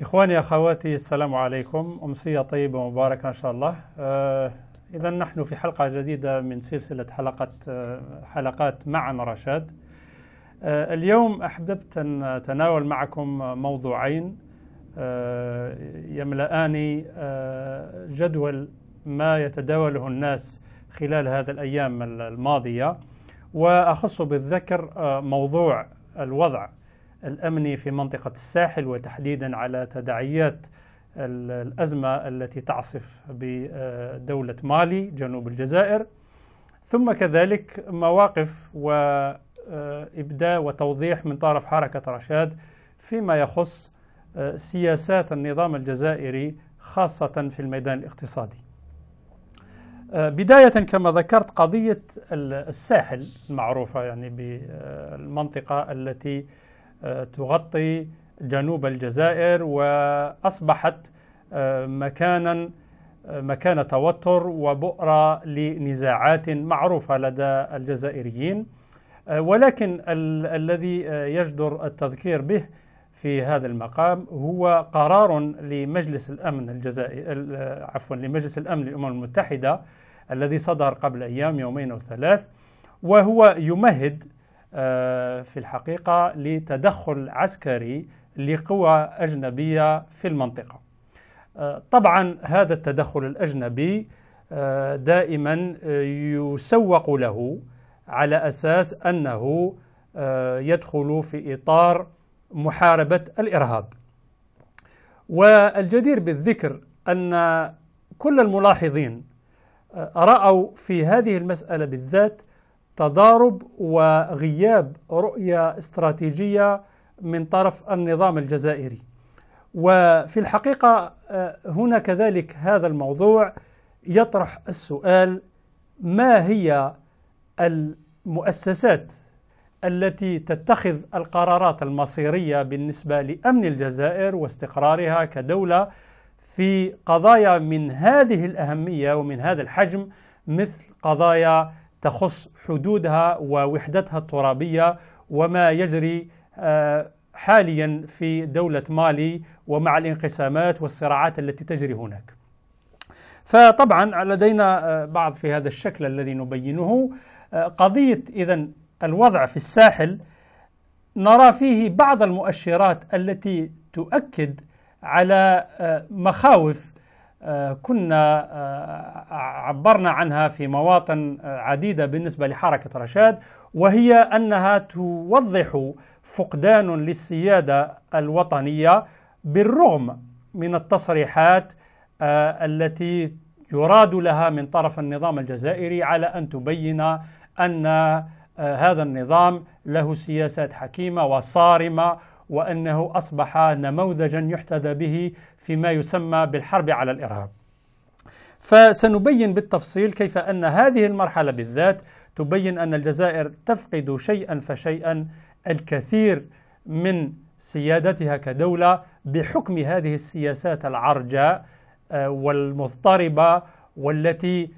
إخواني أخواتي السلام عليكم أمسية طيبة ومباركة إن شاء الله أه إذا نحن في حلقة جديدة من سلسلة حلقة آه، حلقات مع رشاد أه اليوم أحببت أن أتناول معكم موضوعين أه, آه، جدول ما يتداوله الناس خلال هذا الأيام الماضية وأخص بالذكر آه، موضوع الوضع الامني في منطقه الساحل وتحديدا على تداعيات الازمه التي تعصف بدوله مالي جنوب الجزائر ثم كذلك مواقف وابداء آه، وتوضيح من طرف حركه رشاد فيما يخص آه، سياسات النظام الجزائري خاصه في الميدان الاقتصادي. آه، بداية كما ذكرت قضية الساحل المعروفة يعني بالمنطقة التي تغطي جنوب الجزائر واصبحت آه، مكانا آه، مكان توتر وبؤره لنزاعات معروفه لدى الجزائريين آه، ولكن ال الذي يجدر التذكير به في هذا المقام هو قرار لمجلس الامن الجزائري عفوا لمجلس الامن للامم المتحده الذي صدر قبل ايام يومين او ثلاث وهو يمهد آه، في الحقيقة لتدخل عسكري لقوى أجنبية في المنطقة آه، طبعا هذا التدخل الأجنبي آه، دائما يسوق له على أساس أنه يدخل في إطار محاربة الإرهاب والجدير بالذكر أن كل الملاحظين رأوا في هذه المسألة بالذات تضارب وغياب رؤية استراتيجية من طرف النظام الجزائري وفي الحقيقة آه، هنا كذلك هذا الموضوع يطرح السؤال ما هي المؤسسات التي تتخذ القرارات المصيرية بالنسبة لأمن الجزائر واستقرارها كدولة في قضايا من هذه الأهمية ومن هذا الحجم مثل قضايا تخص حدودها ووحدتها الترابية وما يجري آه، حاليا في دولة مالي ومع الانقسامات والصراعات التي تجري هناك فطبعا لدينا آه، بعض في هذا الشكل الذي نبينه آه، قضية إذا الوضع في الساحل نرى فيه بعض المؤشرات التي تؤكد على مخاوف آه، كنا آه، عبرنا عنها في مواطن آه، عديدة بالنسبة لحركة رشاد وهي أنها توضح فقدان للسيادة الوطنية بالرغم من التصريحات التي يراد لها من طرف النظام الجزائري على أن تبين أن هذا النظام له سياسات حكيمة وصارمة وأنه أصبح نموذجا يحتذى به فيما يسمى بالحرب على الإرهاب فسنبين بالتفصيل كيف أن هذه المرحلة بالذات تبين أن الجزائر تفقد شيئا فشيئا الكثير من سيادتها كدولة بحكم هذه السياسات العرجاء آه، والمضطربة والتي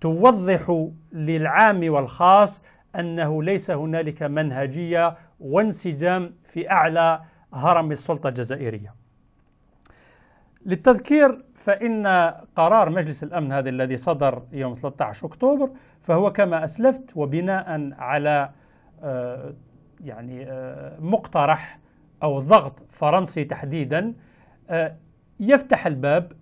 توضح للعام والخاص أنه ليس هنالك منهجية وانسجام في أعلى هرم السلطة الجزائرية للتذكير فإن قرار مجلس الأمن هذا الذي صدر يوم 13 أكتوبر فهو كما أسلفت وبناء على آه، يعني آه، مقترح أو ضغط فرنسي تحديدا آه، يفتح الباب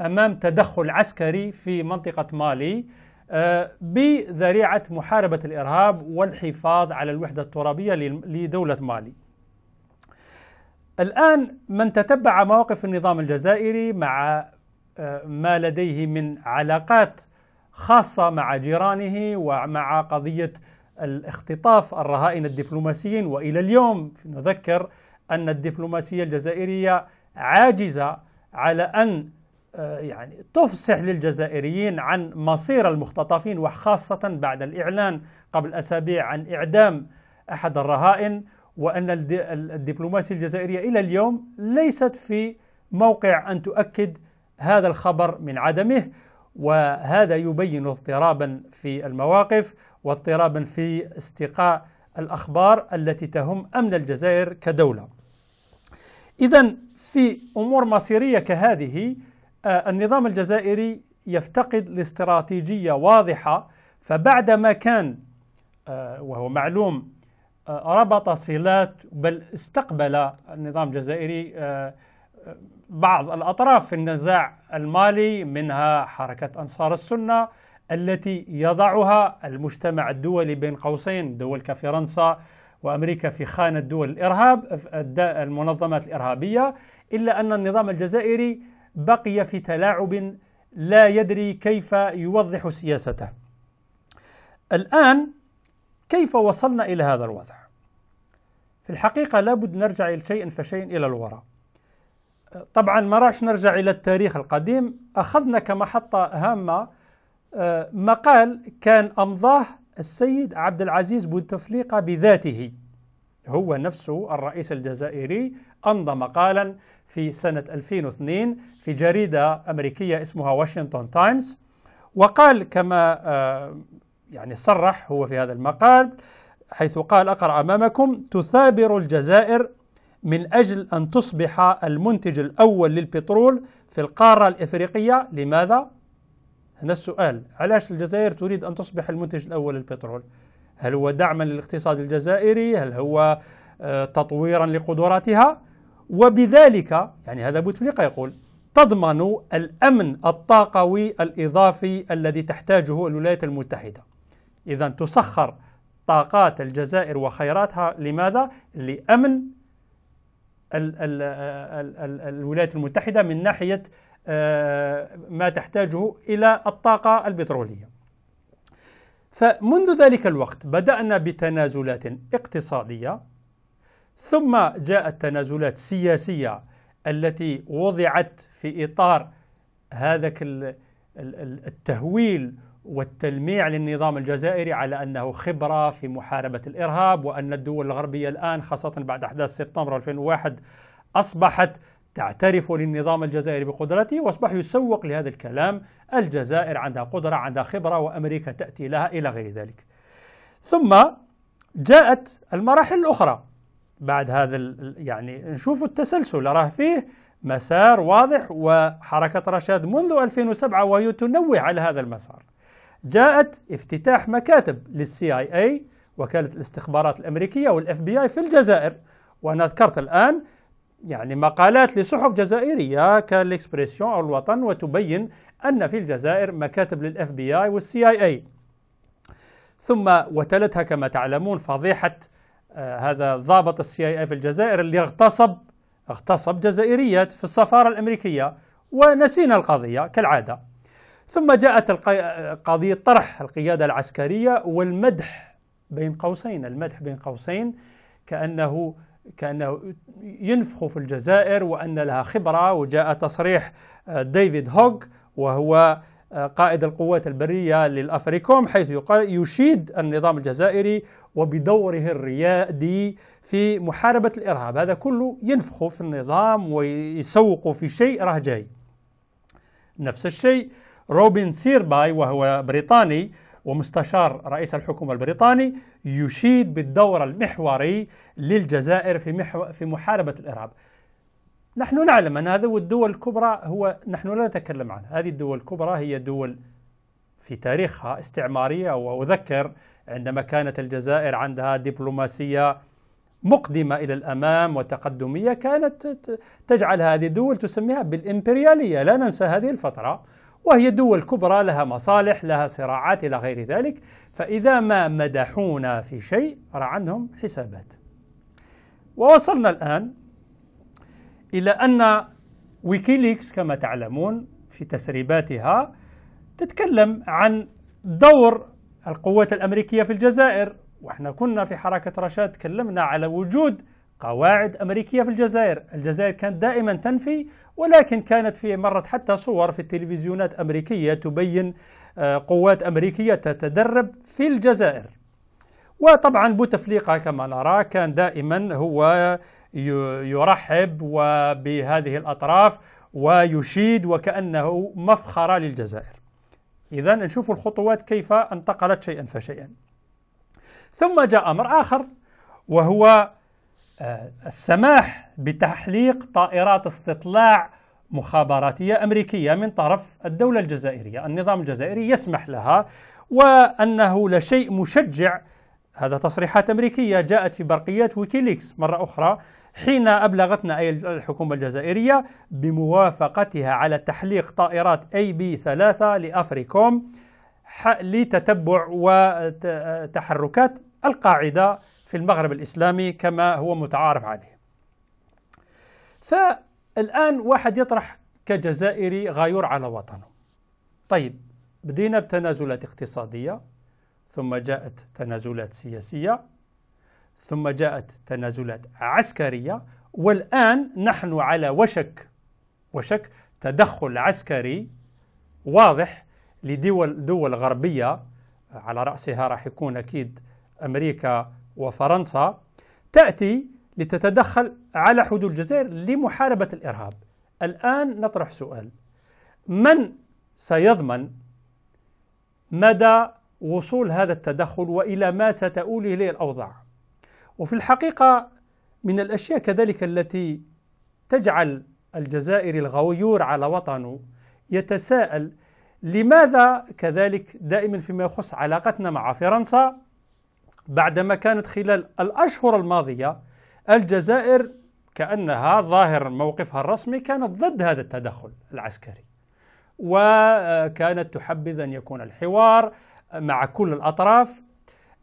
أمام تدخل عسكري في منطقة مالي آه، بذريعة محاربة الإرهاب والحفاظ على الوحدة الترابية لدولة مالي الآن من تتبع مواقف النظام الجزائري مع آه، ما لديه من علاقات خاصة مع جيرانه ومع قضية الاختطاف الرهائن الدبلوماسيين وإلى اليوم نذكر أن الدبلوماسية الجزائرية عاجزة على أن آه، يعني تفصح للجزائريين عن مصير المختطفين وخاصة بعد الإعلان قبل أسابيع عن إعدام أحد الرهائن وأن الدبلوماسية الجزائرية إلى اليوم ليست في موقع أن تؤكد هذا الخبر من عدمه وهذا يبين اضطرابا في المواقف واضطرابا في استقاء الأخبار التي تهم أمن الجزائر كدولة إذا في أمور مصيرية كهذه آه، النظام الجزائري يفتقد لاستراتيجية واضحة فبعدما كان آه، وهو معلوم آه، ربط صلات بل استقبل النظام الجزائري بعض الأطراف في النزاع المالي منها حركة أنصار السنة التي يضعها المجتمع الدولي بين قوسين دول كفرنسا وأمريكا في خانة دول الإرهاب المنظمات الإرهابية إلا أن النظام الجزائري بقي في تلاعب لا يدري كيف يوضح سياسته الآن كيف وصلنا إلى هذا الوضع في الحقيقة لابد نرجع شيئا فشيئا إلى الوراء طبعا ما راش نرجع إلى التاريخ القديم أخذنا كمحطة هامة مقال كان أمضاه السيد عبد العزيز بوتفليقة بذاته هو نفسه الرئيس الجزائري أمضى مقالا في سنة 2002 في جريدة أمريكية اسمها واشنطن تايمز وقال كما آه، يعني صرح هو في هذا المقال حيث قال أقرأ أمامكم تثابر الجزائر من أجل أن تصبح المنتج الأول للبترول في القارة الإفريقية لماذا؟ هنا السؤال علاش الجزائر تريد أن تصبح المنتج الأول للبترول؟ هل هو دعما للاقتصاد الجزائري؟ هل هو آه، تطويرا لقدراتها؟ وبذلك يعني هذا بوتفليقة يقول تضمن الأمن الطاقوي الإضافي الذي تحتاجه الولايات المتحدة إذا تسخر طاقات الجزائر وخيراتها لماذا؟ لأمن ال ال الولايات المتحدة من ناحية آه، ما تحتاجه إلى الطاقة البترولية فمنذ ذلك الوقت بدأنا بتنازلات اقتصادية ثم جاءت تنازلات سياسيه التي وضعت في اطار هذاك التهويل والتلميع للنظام الجزائري على انه خبره في محاربه الارهاب وان الدول الغربيه الان خاصه بعد احداث سبتمبر 2001 اصبحت تعترف للنظام الجزائري بقدرته واصبح يسوق لهذا الكلام الجزائر عندها قدره عندها خبره وامريكا تاتي لها الى غير ذلك. ثم جاءت المراحل الاخرى بعد هذا يعني نشوف التسلسل راه فيه مسار واضح وحركة رشاد منذ 2007 وهي تنوع على هذا المسار جاءت افتتاح مكاتب للسي اي اي وكالة الاستخبارات الأمريكية والاف بي اي في الجزائر وأنا ذكرت الآن يعني مقالات لصحف جزائرية كالإكسبريسيون أو الوطن وتبين أن في الجزائر مكاتب للاف بي اي والسي اي اي ثم وتلتها كما تعلمون فضيحة آه، هذا ضابط السي اي اي في الجزائر اللي اغتصب اغتصب جزائريات في السفارة الأمريكية ونسينا القضية كالعادة ثم جاءت قضية طرح القيادة العسكرية والمدح بين قوسين المدح بين قوسين كأنه كأنه ينفخ في الجزائر وأن لها خبرة وجاء تصريح آه، ديفيد هوغ وهو قائد القوات البرية للأفريكوم حيث يشيد النظام الجزائري وبدوره الريادي في محاربة الإرهاب هذا كله ينفخ في النظام ويسوق في شيء راه جاي نفس الشيء روبن سيرباي وهو بريطاني ومستشار رئيس الحكومة البريطاني يشيد بالدور المحوري للجزائر في, محو في محاربة الإرهاب نحن نعلم أن هذا الدول الكبرى هو نحن لا نتكلم عنها هذه الدول الكبرى هي دول في تاريخها استعمارية وأذكر عندما كانت الجزائر عندها دبلوماسية مقدمة إلى الأمام وتقدمية كانت تجعل هذه الدول تسميها بالإمبريالية لا ننسى هذه الفترة وهي دول كبرى لها مصالح لها صراعات إلى غير ذلك فإذا ما مدحونا في شيء راه عندهم حسابات ووصلنا الآن إلا أن ويكيليكس كما تعلمون في تسريباتها تتكلم عن دور القوات الأمريكية في الجزائر وإحنا كنا في حركة رشاد تكلمنا على وجود قواعد أمريكية في الجزائر الجزائر كانت دائما تنفي ولكن كانت في مرت حتى صور في التلفزيونات أمريكية تبين آه، قوات أمريكية تتدرب في الجزائر وطبعا بوتفليقة كما نرى كان دائما هو يرحب وبهذه الأطراف ويشيد وكأنه مفخرة للجزائر إذا نشوف الخطوات كيف انتقلت شيئا فشيئا ثم جاء أمر آخر وهو آه، السماح بتحليق طائرات استطلاع مخابراتية أمريكية من طرف الدولة الجزائرية النظام الجزائري يسمح لها وأنه لشيء مشجع هذا تصريحات أمريكية جاءت في برقيات ويكيليكس مرة أخرى حين أبلغتنا أي الحكومة الجزائرية بموافقتها على تحليق طائرات أي بي ثلاثة لأفريكوم لتتبع وتحركات القاعدة في المغرب الإسلامي كما هو متعارف عليه فالآن واحد يطرح كجزائري غيور على وطنه طيب بدينا بتنازلات اقتصادية ثم جاءت تنازلات سياسية ثم جاءت تنازلات عسكرية والآن نحن على وشك وشك تدخل عسكري واضح لدول دول غربية على رأسها راح يكون أكيد أمريكا وفرنسا تأتي لتتدخل على حدود الجزائر لمحاربة الإرهاب الآن نطرح سؤال من سيضمن مدى وصول هذا التدخل وإلى ما ستؤول إليه الأوضاع وفي الحقيقة من الأشياء كذلك التي تجعل الجزائري الغيور على وطنه يتساءل لماذا كذلك دائما فيما يخص علاقتنا مع فرنسا بعدما كانت خلال الأشهر الماضية الجزائر كأنها ظاهر موقفها الرسمي كانت ضد هذا التدخل العسكري وكانت تحبذ أن يكون الحوار مع كل الأطراف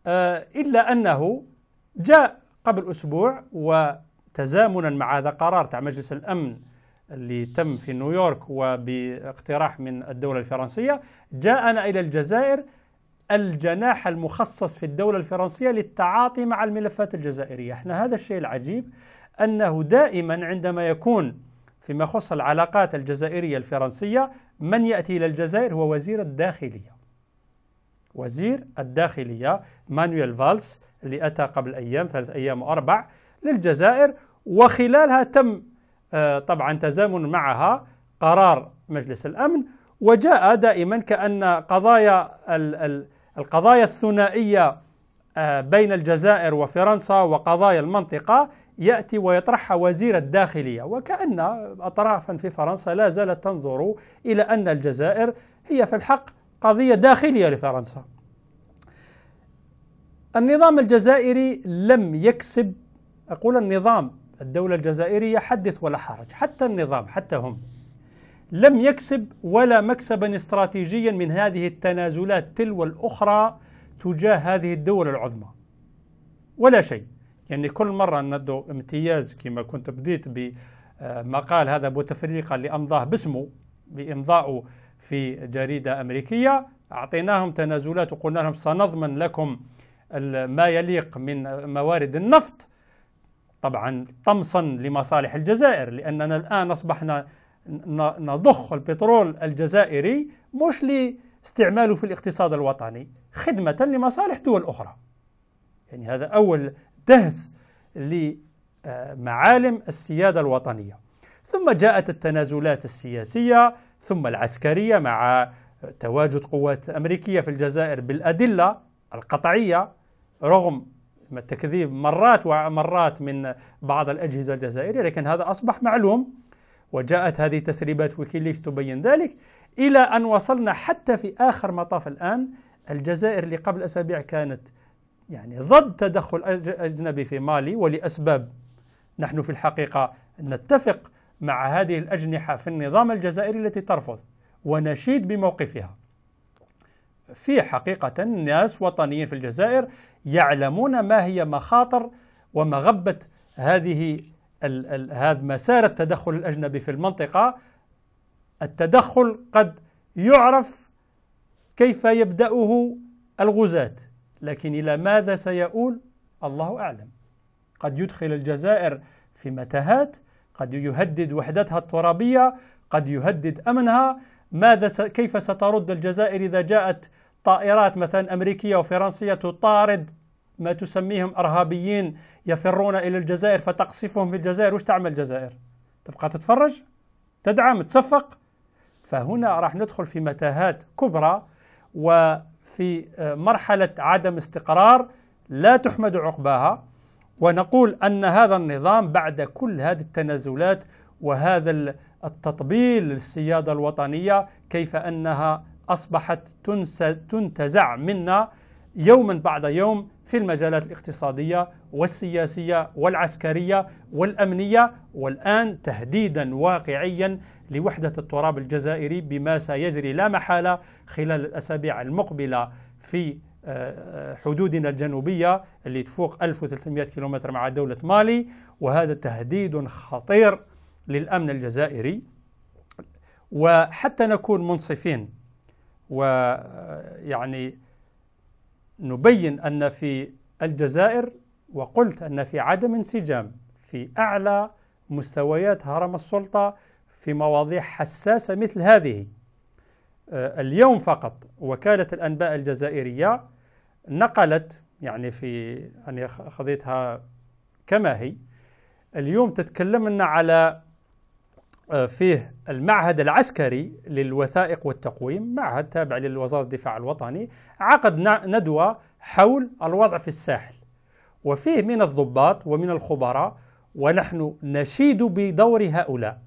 آه، إلا أنه جاء قبل أسبوع وتزامنا مع هذا قرار تاع مجلس الأمن اللي تم في نيويورك وباقتراح من الدولة الفرنسية جاءنا إلى الجزائر الجناح المخصص في الدولة الفرنسية للتعاطي مع الملفات الجزائرية احنا هذا الشيء العجيب أنه دائما عندما يكون فيما يخص العلاقات الجزائرية الفرنسية من يأتي إلى الجزائر هو وزير الداخلية وزير الداخلية مانويل فالس اللي أتى قبل أيام ثلاث أيام وأربع للجزائر وخلالها تم آه، طبعا تزامن معها قرار مجلس الأمن وجاء دائما كأن قضايا القضايا الثنائية آه، بين الجزائر وفرنسا وقضايا المنطقة يأتي ويطرحها وزير الداخلية وكأن أطرافا في فرنسا لا زالت تنظر إلى أن الجزائر هي في الحق قضية داخلية لفرنسا النظام الجزائري لم يكسب أقول النظام الدولة الجزائرية حدث ولا حرج حتى النظام حتى هم لم يكسب ولا مكسبا استراتيجيا من هذه التنازلات تلو الأخرى تجاه هذه الدول العظمى ولا شيء يعني كل مرة ندو امتياز كما كنت بديت بمقال هذا بوتفليقة اللي أمضاه باسمه بإمضاءه في جريدة أمريكية أعطيناهم تنازلات وقلنا لهم سنضمن لكم ما يليق من موارد النفط طبعا طمسا لمصالح الجزائر لأننا الآن أصبحنا نضخ البترول الجزائري مش لاستعماله في الاقتصاد الوطني خدمة لمصالح دول أخرى يعني هذا أول دهس لمعالم السيادة الوطنية ثم جاءت التنازلات السياسية ثم العسكرية مع تواجد قوات أمريكية في الجزائر بالأدلة القطعية رغم التكذيب مرات ومرات من بعض الأجهزة الجزائرية لكن هذا أصبح معلوم وجاءت هذه تسريبات ويكيليكس تبين ذلك إلى أن وصلنا حتى في آخر مطاف الآن الجزائر اللي قبل أسابيع كانت يعني ضد تدخل أجنبي في مالي ولأسباب نحن في الحقيقة نتفق مع هذه الأجنحة في النظام الجزائري التي ترفض ونشيد بموقفها في حقيقة ناس وطنيين في الجزائر يعلمون ما هي مخاطر ومغبة هذه هذا مسار التدخل الأجنبي في المنطقة التدخل قد يعرف كيف يبدأه الغزاة لكن إلى ماذا سيؤول الله أعلم قد يدخل الجزائر في متاهات قد يهدد وحدتها الترابية قد يهدد أمنها ماذا س... كيف سترد الجزائر إذا جاءت طائرات مثلا أمريكية وفرنسية تطارد ما تسميهم إرهابيين يفرون إلى الجزائر فتقصفهم في الجزائر وش تعمل الجزائر تبقى تتفرج تدعم تصفق فهنا راح ندخل في متاهات كبرى وفي آه، مرحلة عدم استقرار لا تحمد عقباها ونقول أن هذا النظام بعد كل هذه التنازلات وهذا التطبيل للسيادة الوطنية كيف أنها أصبحت تنتزع منا يوما بعد يوم في المجالات الاقتصادية والسياسية والعسكرية والأمنية والآن تهديدا واقعيا لوحدة التراب الجزائري بما سيجري لا محالة خلال الأسابيع المقبلة في آه، آه، حدودنا الجنوبية اللي تفوق 1300 كيلومتر مع دولة مالي وهذا تهديد خطير للأمن الجزائري وحتى نكون منصفين ويعني نبين أن في الجزائر وقلت أن في عدم انسجام في أعلى مستويات هرم السلطة في مواضيع حساسة مثل هذه آه، اليوم فقط وكالة الأنباء الجزائرية نقلت يعني في أنا خذيتها كما هي اليوم تتكلم لنا على آه، فيه المعهد العسكري للوثائق والتقويم معهد تابع لوزارة الدفاع الوطني عقد ندوة حول الوضع في الساحل وفيه من الضباط ومن الخبراء ونحن نشيد بدور هؤلاء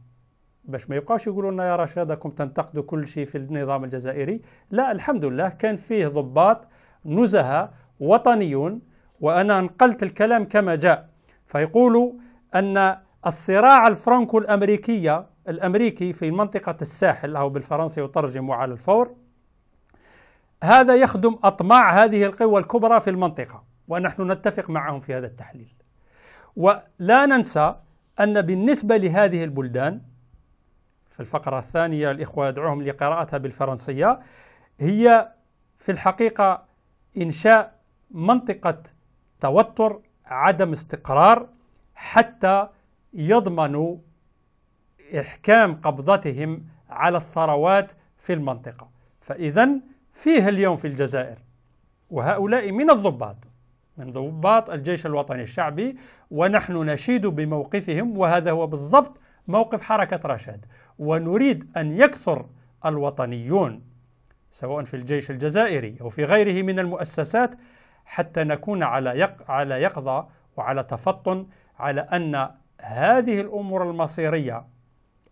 باش ما يبقاش يقولوا لنا يا رشادكم تنتقدوا كل شيء في النظام الجزائري لا الحمد لله كان فيه ضباط نزهة وطنيون وأنا نقلت الكلام كما جاء فيقولوا أن الصراع الفرنكو الأمريكية الأمريكي في منطقة الساحل أو بالفرنسي يترجم على الفور هذا يخدم أطماع هذه القوى الكبرى في المنطقة ونحن نتفق معهم في هذا التحليل ولا ننسى أن بالنسبة لهذه البلدان في الفقرة الثانية الإخوة يدعوهم لقراءتها بالفرنسية هي في الحقيقة إنشاء منطقة توتر عدم استقرار حتى يضمنوا إحكام قبضتهم على الثروات في المنطقة فإذا فيه اليوم في الجزائر وهؤلاء من الضباط من ضباط الجيش الوطني الشعبي ونحن نشيد بموقفهم وهذا هو بالضبط موقف حركة رشاد ونريد أن يكثر الوطنيون سواء في الجيش الجزائري أو في غيره من المؤسسات حتى نكون على يق على يقظة وعلى تفطن على أن هذه الأمور المصيرية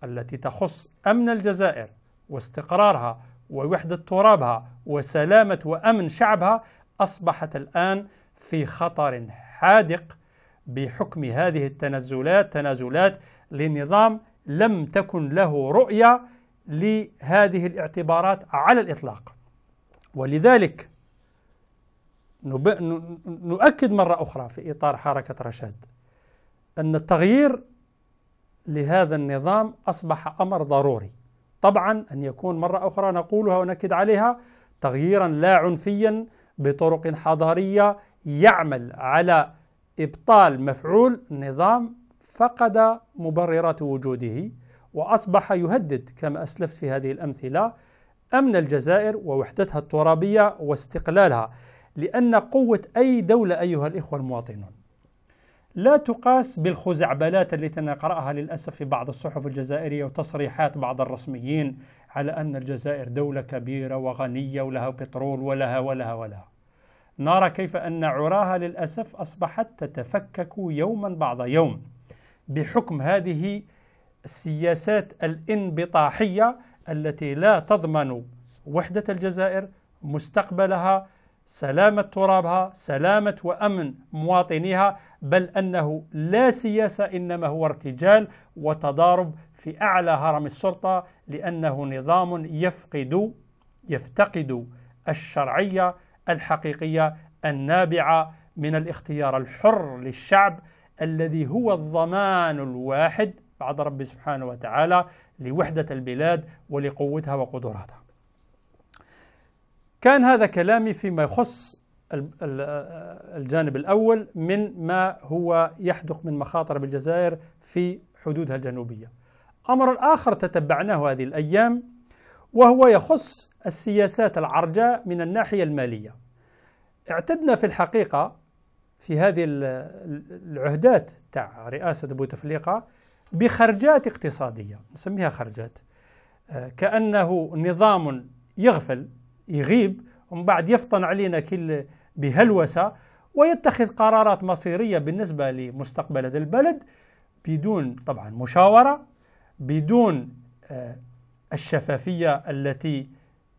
التي تخص امن الجزائر واستقرارها ووحده ترابها وسلامه وامن شعبها اصبحت الان في خطر حادق بحكم هذه التنازلات تنازلات لنظام لم تكن له رؤيه لهذه الاعتبارات على الاطلاق ولذلك نؤكد مره اخرى في اطار حركه رشاد ان التغيير لهذا النظام أصبح أمر ضروري طبعا أن يكون مرة أخرى نقولها ونكد عليها تغييرا لا عنفيا بطرق حضارية يعمل على إبطال مفعول نظام فقد مبررات وجوده وأصبح يهدد كما أسلفت في هذه الأمثلة أمن الجزائر ووحدتها الترابية واستقلالها لأن قوة أي دولة أيها الإخوة المواطنون لا تقاس بالخزعبلات التي نقرأها للأسف في بعض الصحف الجزائرية وتصريحات بعض الرسميين على أن الجزائر دولة كبيرة وغنية ولها بترول ولها ولها ولها نرى كيف أن عراها للأسف أصبحت تتفكك يوما بعد يوم بحكم هذه السياسات الانبطاحية التي لا تضمن وحدة الجزائر مستقبلها سلامة ترابها سلامة وأمن مواطنيها بل أنه لا سياسة إنما هو ارتجال وتضارب في أعلى هرم السلطة لأنه نظام يفقد يفتقد الشرعية الحقيقية النابعة من الاختيار الحر للشعب الذي هو الضمان الواحد بعد رب سبحانه وتعالى لوحدة البلاد ولقوتها وقدراتها كان هذا كلامي فيما يخص الجانب الأول من ما هو يحدث من مخاطر بالجزائر في حدودها الجنوبية أمر آخر تتبعناه هذه الأيام وهو يخص السياسات العرجاء من الناحية المالية اعتدنا في الحقيقة في هذه العهدات تاع رئاسة بوتفليقة بخرجات اقتصادية نسميها خرجات كأنه نظام يغفل يغيب ومن بعد يفطن علينا كل بهلوسة ويتخذ قرارات مصيرية بالنسبة لمستقبل هذا البلد بدون طبعا مشاورة بدون آه، الشفافية التي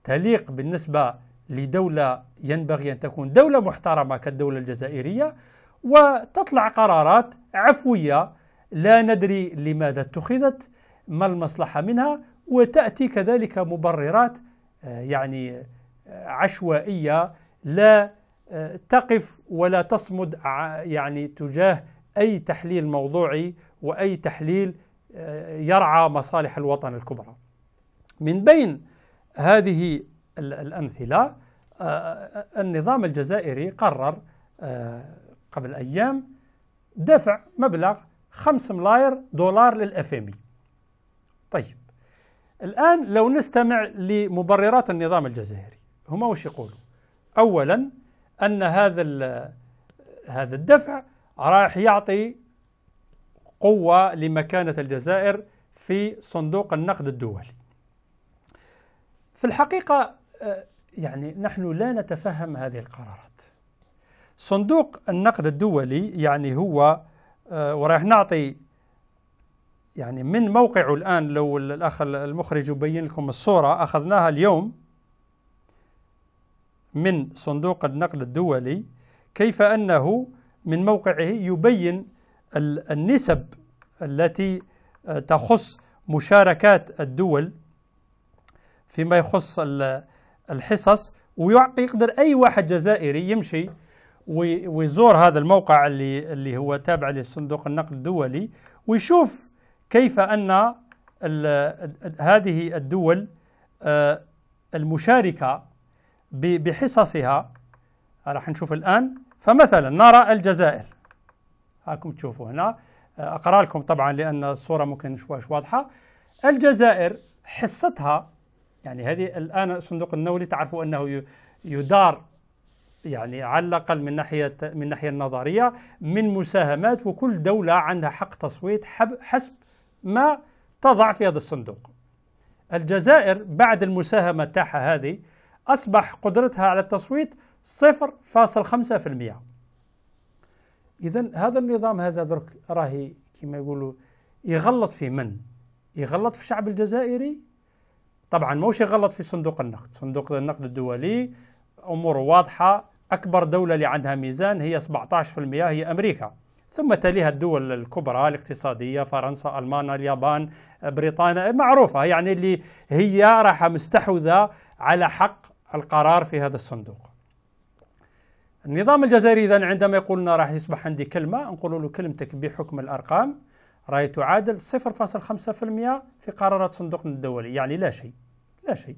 تليق بالنسبة لدولة ينبغي أن تكون دولة محترمة كالدولة الجزائرية وتطلع قرارات عفوية لا ندري لماذا اتخذت ما المصلحة منها وتأتي كذلك مبررات آه، يعني آه، عشوائية لا تقف ولا تصمد يعني تجاه أي تحليل موضوعي وأي تحليل آه، يرعى مصالح الوطن الكبرى من بين هذه الأمثلة آه، النظام الجزائري قرر آه، قبل أيام دفع مبلغ 5 ملاير دولار للأفامي طيب الآن لو نستمع لمبررات النظام الجزائري هما وش يقولوا أولا ان هذا هذا الدفع راح يعطي قوه لمكانه الجزائر في صندوق النقد الدولي. في الحقيقه آه، يعني نحن لا نتفهم هذه القرارات. صندوق النقد الدولي يعني هو آه، وراح نعطي يعني من موقعه الان لو الاخ المخرج يبين لكم الصوره اخذناها اليوم من صندوق النقد الدولي كيف أنه من موقعه يبين النسب التي آه، تخص مشاركات الدول فيما يخص الحصص ويقدر أي واحد جزائري يمشي ويزور هذا الموقع اللي اللي هو تابع لصندوق النقد الدولي ويشوف كيف أن هذه الدول آه، المشاركة بحصصها راح نشوف الآن فمثلا نرى الجزائر هاكم تشوفوا هنا آه، أقرأ لكم طبعا لأن الصورة ممكن شوي واضحة الجزائر حصتها يعني هذه الآن الصندوق النووي تعرفوا أنه يدار يعني على الأقل من ناحية من الناحية النظرية من مساهمات وكل دولة عندها حق تصويت حسب ما تضع في هذا الصندوق الجزائر بعد المساهمة تاعها هذه أصبح قدرتها على التصويت 0.5% إذا هذا النظام هذا درك راهي كما يقولوا يغلط في من؟ يغلط في الشعب الجزائري طبعا موش يغلط في صندوق النقد صندوق النقد الدولي أموره واضحة أكبر دولة اللي عندها ميزان هي 17% هي أمريكا ثم تليها الدول الكبرى الاقتصادية فرنسا ألمانيا اليابان بريطانيا معروفة يعني اللي هي راح مستحوذة على حق القرار في هذا الصندوق النظام الجزائري إذا عندما يقولنا راح يصبح عندي كلمة نقول له كلمتك بحكم الأرقام راهي تعادل 0.5% في قرارات صندوق الدولي يعني لا شيء لا شيء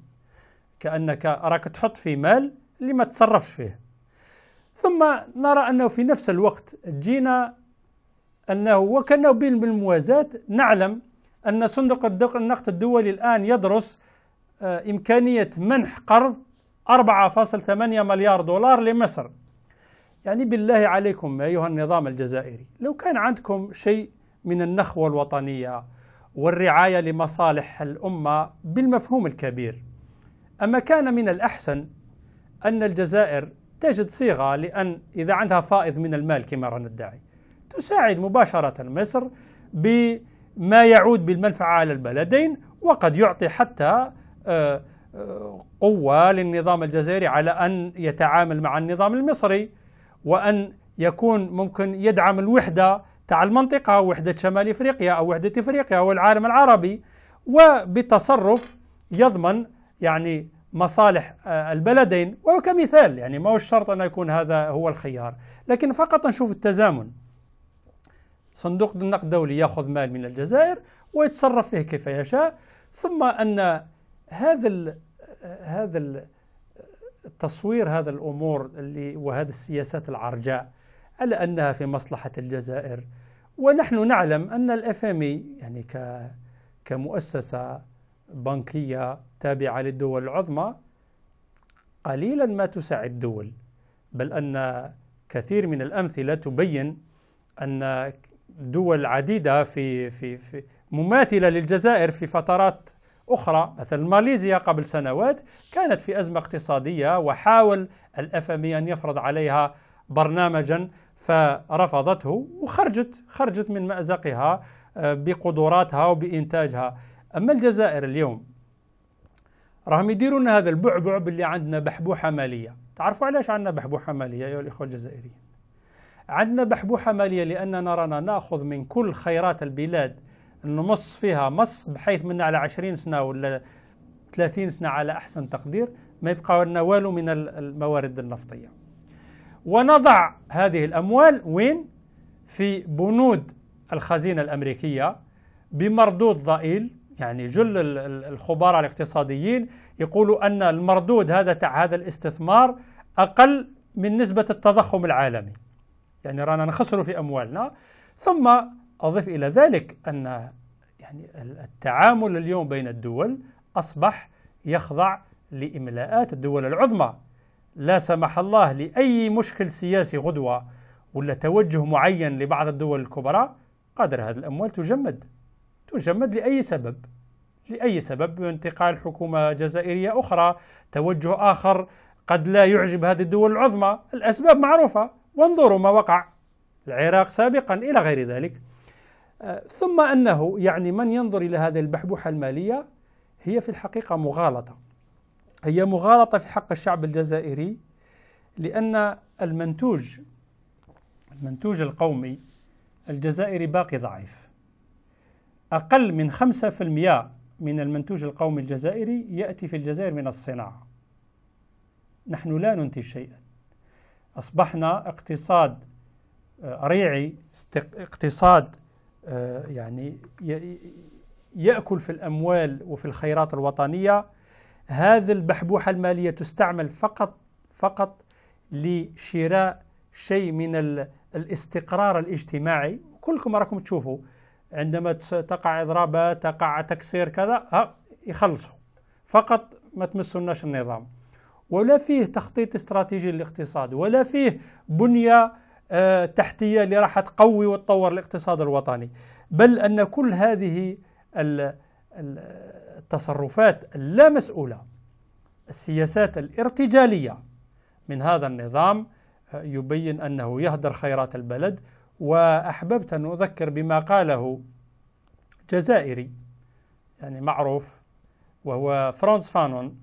كأنك راك تحط في مال اللي ما تصرفش فيه ثم نرى أنه في نفس الوقت جينا أنه وكأنه بالموازاة نعلم أن صندوق النقد الدولي الآن يدرس آه، إمكانية منح قرض 4.8 مليار دولار لمصر يعني بالله عليكم أيها النظام الجزائري لو كان عندكم شيء من النخوة الوطنية والرعاية لمصالح الأمة بالمفهوم الكبير أما كان من الأحسن أن الجزائر تجد صيغة لأن إذا عندها فائض من المال كما رانا ندعي تساعد مباشرة مصر بما يعود بالمنفعة على البلدين وقد يعطي حتى آه قوة للنظام الجزائري على أن يتعامل مع النظام المصري وأن يكون ممكن يدعم الوحدة تاع المنطقة وحدة شمال إفريقيا أو وحدة إفريقيا أو العالم العربي وبتصرف يضمن يعني مصالح آه، البلدين وكمثال يعني ما هو الشرط أن يكون هذا هو الخيار لكن فقط نشوف التزامن صندوق النقد الدولي يأخذ مال من الجزائر ويتصرف فيه كيف يشاء ثم أن هذا هذا التصوير تصوير هذا الامور اللي وهذه السياسات العرجاء على انها في مصلحه الجزائر ونحن نعلم ان الاف ام يعني ك كمؤسسه بنكيه تابعه للدول العظمى قليلا ما تساعد دول بل ان كثير من الامثله تبين ان دول عديده في في في مماثله للجزائر في فترات أخرى مثل ماليزيا قبل سنوات كانت في أزمة اقتصادية وحاول الأفمي أن يفرض عليها برنامجا فرفضته وخرجت خرجت من مأزقها آه، بقدراتها وبإنتاجها أما الجزائر اليوم راهم يديروا لنا هذا البعبع باللي عندنا بحبوحة مالية تعرفوا علاش عندنا بحبوحة مالية أيها الإخوة الجزائريين عندنا بحبوحة مالية لأننا رانا نأخذ من كل خيرات البلاد نمص فيها مص بحيث من على 20 سنه ولا 30 سنه على احسن تقدير ما يبقى لنا والو من الموارد النفطيه ونضع هذه الاموال وين في بنود الخزينه الامريكيه بمردود ضئيل يعني جل الخبراء الاقتصاديين يقولوا ان المردود هذا تاع هذا الاستثمار اقل من نسبه التضخم العالمي يعني رانا نخسروا في اموالنا ثم أضف إلى ذلك أن يعني التعامل اليوم بين الدول أصبح يخضع لإملاءات الدول العظمى لا سمح الله لأي مشكل سياسي غدوة ولا توجه معين لبعض الدول الكبرى قادر هذه الأموال تجمد تجمد لأي سبب لأي سبب انتقال حكومة جزائرية أخرى توجه آخر قد لا يعجب هذه الدول العظمى الأسباب معروفة وانظروا ما وقع العراق سابقا إلى غير ذلك ثم انه يعني من ينظر الى هذه البحبوحه الماليه هي في الحقيقه مغالطه هي مغالطه في حق الشعب الجزائري لان المنتوج المنتوج القومي الجزائري باقي ضعيف اقل من 5% من المنتوج القومي الجزائري ياتي في الجزائر من الصناعه نحن لا ننتج شيئا اصبحنا اقتصاد آه، ريعي اقتصاد آه، يعني يأكل في الأموال وفي الخيرات الوطنية هذه البحبوحة المالية تستعمل فقط فقط لشراء شيء من الاستقرار الاجتماعي كلكم راكم تشوفوا عندما تقع إضرابات تقع تكسير كذا ها يخلصوا فقط ما تمسوا النظام ولا فيه تخطيط استراتيجي للاقتصاد ولا فيه بنية آه، تحتيه اللي راح تقوي وتطور الاقتصاد الوطني بل ان كل هذه التصرفات اللامسؤوله السياسات الارتجاليه من هذا النظام آه، يبين انه يهدر خيرات البلد واحببت ان اذكر بما قاله جزائري يعني معروف وهو فرانس فانون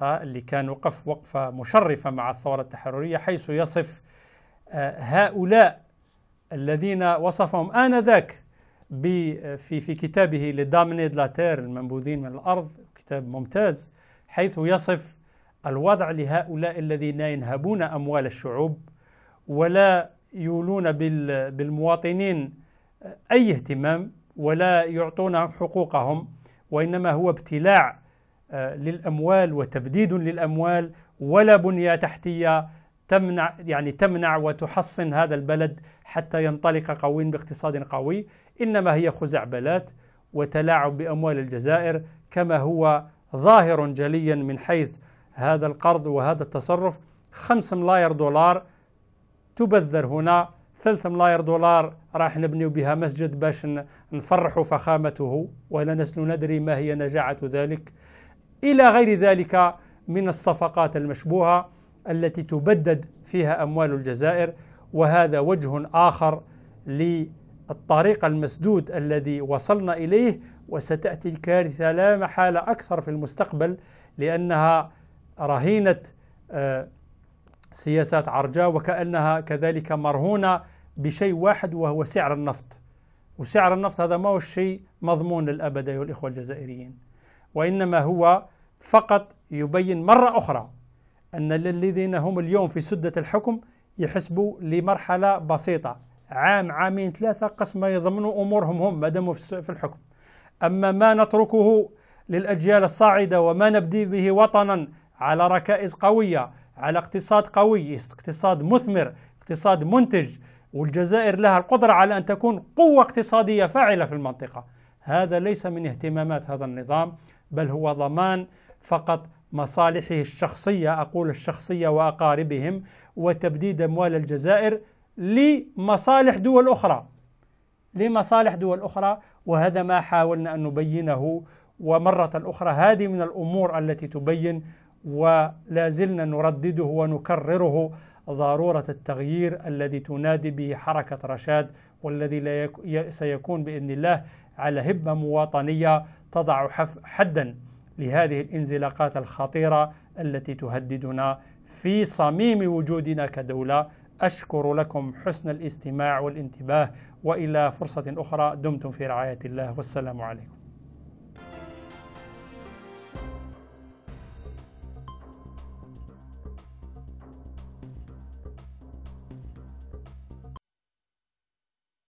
آه، اللي كان وقف وقفه مشرفه مع الثوره التحرريه حيث يصف هؤلاء الذين وصفهم آنذاك في في كتابه لدامني دلاتير المنبوذين من الأرض كتاب ممتاز حيث يصف الوضع لهؤلاء الذين ينهبون أموال الشعوب ولا يولون بالمواطنين أي اهتمام ولا يعطونهم حقوقهم وإنما هو ابتلاع آه، للأموال وتبديد للأموال ولا بنية تحتية تمنع يعني تمنع وتحصن هذا البلد حتى ينطلق قوي باقتصاد قوي انما هي خزعبلات وتلاعب باموال الجزائر كما هو ظاهر جليا من حيث هذا القرض وهذا التصرف 5 ملاير دولار تبذر هنا 3 ملاير دولار راح نبني بها مسجد باش نفرحوا فخامته ولا نسل ندري ما هي نجاعة ذلك إلى غير ذلك من الصفقات المشبوهة التي تبدد فيها اموال الجزائر وهذا وجه اخر للطريق المسدود الذي وصلنا اليه وستاتي الكارثه لا محاله اكثر في المستقبل لانها رهينه آه، سياسات عرجاء وكانها كذلك مرهونه بشيء واحد وهو سعر النفط وسعر النفط هذا ما هو الشيء مضمون للأبد أيها الإخوة الجزائريين وإنما هو فقط يبين مرة أخرى أن الذين هم اليوم في سدة الحكم يحسبوا لمرحلة بسيطة عام عامين ثلاثة قسم يضمنوا أمورهم هم ما داموا في الحكم أما ما نتركه للأجيال الصاعدة وما نبدي به وطنا على ركائز قوية على اقتصاد قوي اقتصاد مثمر اقتصاد منتج والجزائر لها القدرة على أن تكون قوة اقتصادية فاعلة في المنطقة هذا ليس من اهتمامات هذا النظام بل هو ضمان فقط مصالحه الشخصية أقول الشخصية وأقاربهم وتبديد أموال الجزائر لمصالح دول أخرى لمصالح دول أخرى وهذا ما حاولنا أن نبينه ومرة أخرى هذه من الأمور التي تبين ولا زلنا نردده ونكرره ضرورة التغيير الذي تنادي به حركة رشاد والذي لا يك... سيكون بإذن الله على هبة مواطنية تضع حف... حدا لهذه الانزلاقات الخطيره التي تهددنا في صميم وجودنا كدوله اشكر لكم حسن الاستماع والانتباه والى فرصه اخرى دمتم في رعايه الله والسلام عليكم